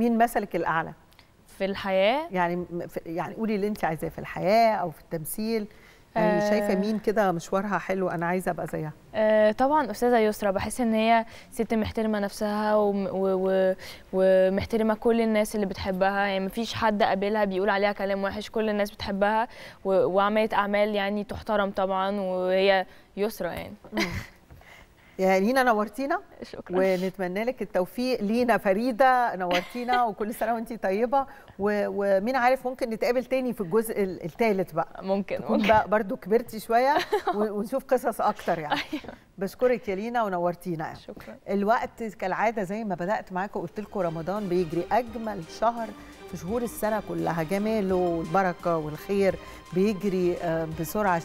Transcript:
مين مثلك الاعلى في الحياه يعني يعني قولي اللي انت عايزاه في الحياه او في التمثيل يعني آه شايفه مين كده مشوارها حلو انا عايزه ابقى زيها آه طبعا استاذه يسرا بحس ان هي ست محترمه نفسها ومحترمه كل الناس اللي بتحبها يعني مفيش حد قابلها بيقول عليها كلام وحش كل الناس بتحبها وعملت اعمال يعني تحترم طبعا وهي يسرا يعني يعني هنا نورتينا شكرا ونتمنى لك التوفيق لينا فريده نورتينا وكل سنه وانت طيبه ومين عارف ممكن نتقابل تاني في الجزء الثالث بقى ممكن تكون ممكن. بقى برضو كبرتي شويه ونشوف قصص اكتر يعني أيوة. بشكرك يا لينا ونورتينا يعني. شكرا الوقت كالعاده زي ما بدات معاكم قلت لكم رمضان بيجري اجمل شهر في شهور السنه كلها جماله والبركه والخير بيجري آه، بسرعه